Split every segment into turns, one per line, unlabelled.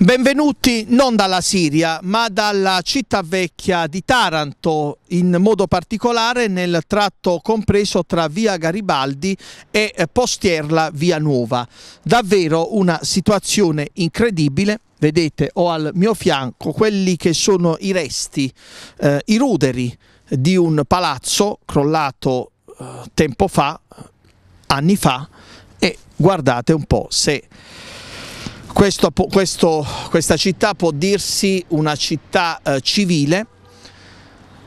Benvenuti non dalla Siria ma dalla città vecchia di Taranto, in modo particolare nel tratto compreso tra via Garibaldi e Postierla via Nuova. Davvero una situazione incredibile. Vedete, ho al mio fianco quelli che sono i resti, eh, i ruderi di un palazzo crollato eh, tempo fa, anni fa, e guardate un po' se questo, questo, questa città può dirsi una città eh, civile,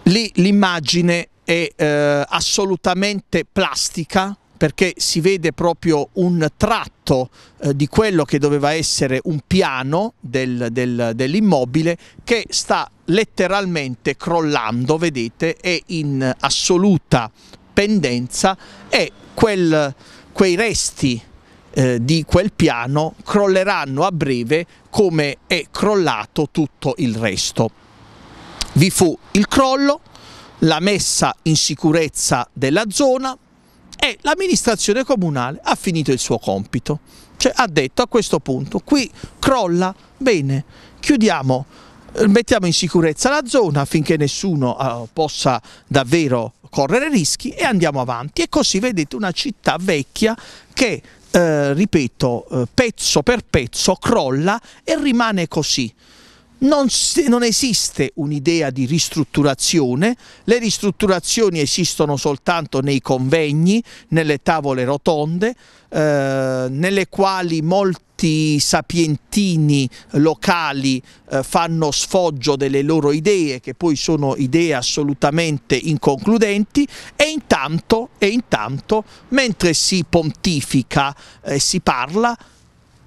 lì l'immagine è eh, assolutamente plastica perché si vede proprio un tratto eh, di quello che doveva essere un piano del, del, dell'immobile che sta letteralmente crollando, vedete, è in assoluta pendenza e quel, quei resti eh, di quel piano crolleranno a breve come è crollato tutto il resto. Vi fu il crollo, la messa in sicurezza della zona e l'amministrazione comunale ha finito il suo compito. Cioè, ha detto a questo punto qui crolla, bene, chiudiamo, eh, mettiamo in sicurezza la zona affinché nessuno uh, possa davvero correre rischi e andiamo avanti. E così vedete una città vecchia che eh, ripeto, eh, pezzo per pezzo crolla e rimane così. Non, non, esiste un'idea di ristrutturazione, le ristrutturazioni esistono soltanto nei convegni, nelle tavole rotonde, eh, nelle quali molti sapientini locali eh, fanno sfoggio delle loro idee, che poi sono idee assolutamente inconcludenti, e intanto, e intanto mentre si pontifica e eh, si parla,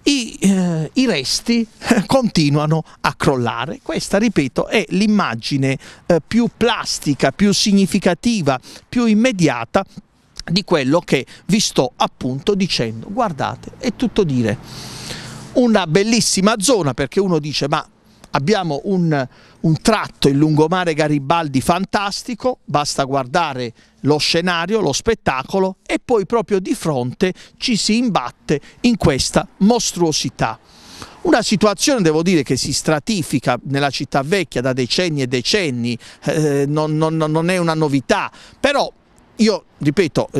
i, eh, i resti eh, continuano a crollare. Questa, ripeto, è l'immagine eh, più plastica, più significativa, più immediata di quello che vi sto appunto dicendo. Guardate, è tutto dire una bellissima zona perché uno dice ma abbiamo un, un, tratto in lungomare Garibaldi fantastico, basta guardare lo scenario, lo spettacolo e poi proprio di fronte ci si imbatte in questa mostruosità. Una situazione, devo dire, che si stratifica nella città vecchia da decenni e decenni, eh, non, non, non è una novità, però io ripeto,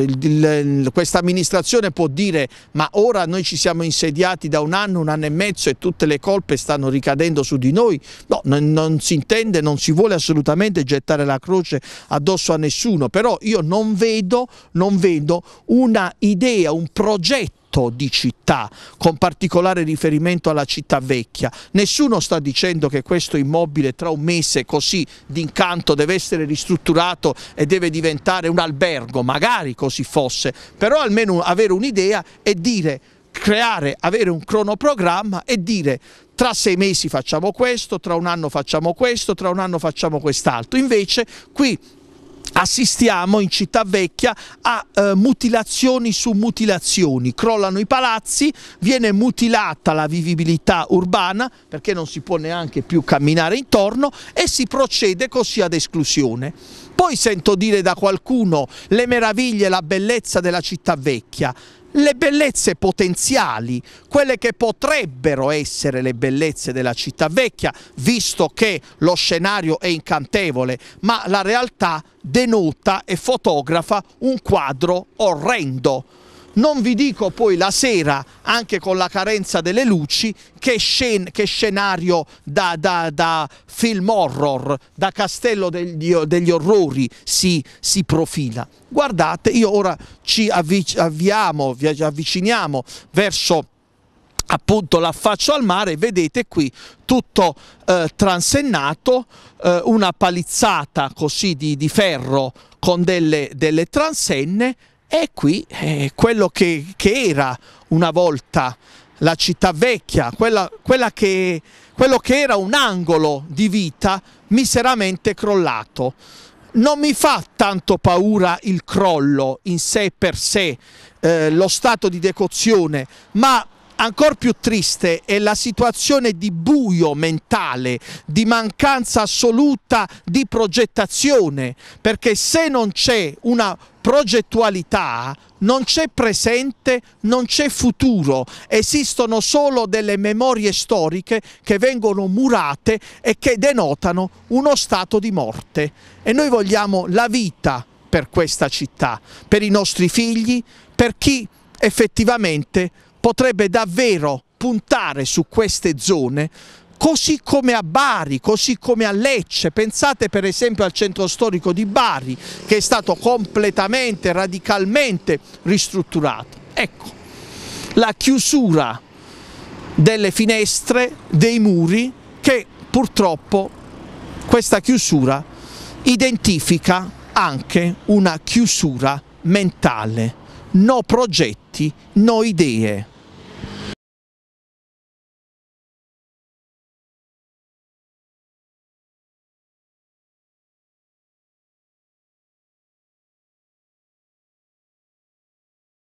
questa amministrazione può dire ma ora noi ci siamo insediati da un anno, un anno e mezzo e tutte le colpe stanno ricadendo su di noi, no, non, non si intende, non si vuole assolutamente gettare la croce addosso a nessuno, però io non vedo, non vedo una idea, un progetto parlato di città, con particolare riferimento alla città vecchia. Nessuno sta dicendo che questo immobile tra un mese così d'incanto deve essere ristrutturato e deve diventare un albergo, magari così fosse, però almeno avere un'idea e dire creare, avere un cronoprogramma e dire tra sei mesi facciamo questo, tra un anno facciamo questo, tra un anno facciamo quest'altro. Invece qui assistiamo in città vecchia a eh, mutilazioni su mutilazioni, crollano i palazzi, viene mutilata la vivibilità urbana perché non si può neanche più camminare intorno e si procede così ad esclusione. Poi sento dire da qualcuno le meraviglie e la bellezza della città vecchia, le bellezze potenziali, quelle che potrebbero essere le bellezze della città vecchia, visto che lo scenario è incantevole, ma la realtà denota e fotografa un quadro orrendo. Non vi dico poi la sera, anche con la carenza delle luci, che, scen che scenario da, da, da, film horror, da castello degli, degli orrori si, si, profila. Guardate, io ora ci avvi avviamo, avviciniamo verso appunto l'affaccio al mare, vedete qui tutto eh, transennato, eh, una palizzata così di, di ferro con delle, delle transenne, e qui eh, quello che, che, era una volta la città vecchia, quella, quella che, quello che era un angolo di vita miseramente crollato. Non mi fa tanto paura il crollo in sé per sé, eh, lo stato di decozione, ma Ancora più triste è la situazione di buio mentale, di mancanza assoluta di progettazione, perché se non c'è una progettualità non c'è presente, non c'è futuro, esistono solo delle memorie storiche che vengono murate e che denotano uno stato di morte. E noi vogliamo la vita per questa città, per i nostri figli, per chi effettivamente potrebbe davvero puntare su queste zone così come a Bari, così come a Lecce, pensate per esempio al centro storico di Bari che è stato completamente, radicalmente ristrutturato. Ecco, la chiusura delle finestre, dei muri che purtroppo questa chiusura identifica anche una chiusura mentale, no progetti, no idee.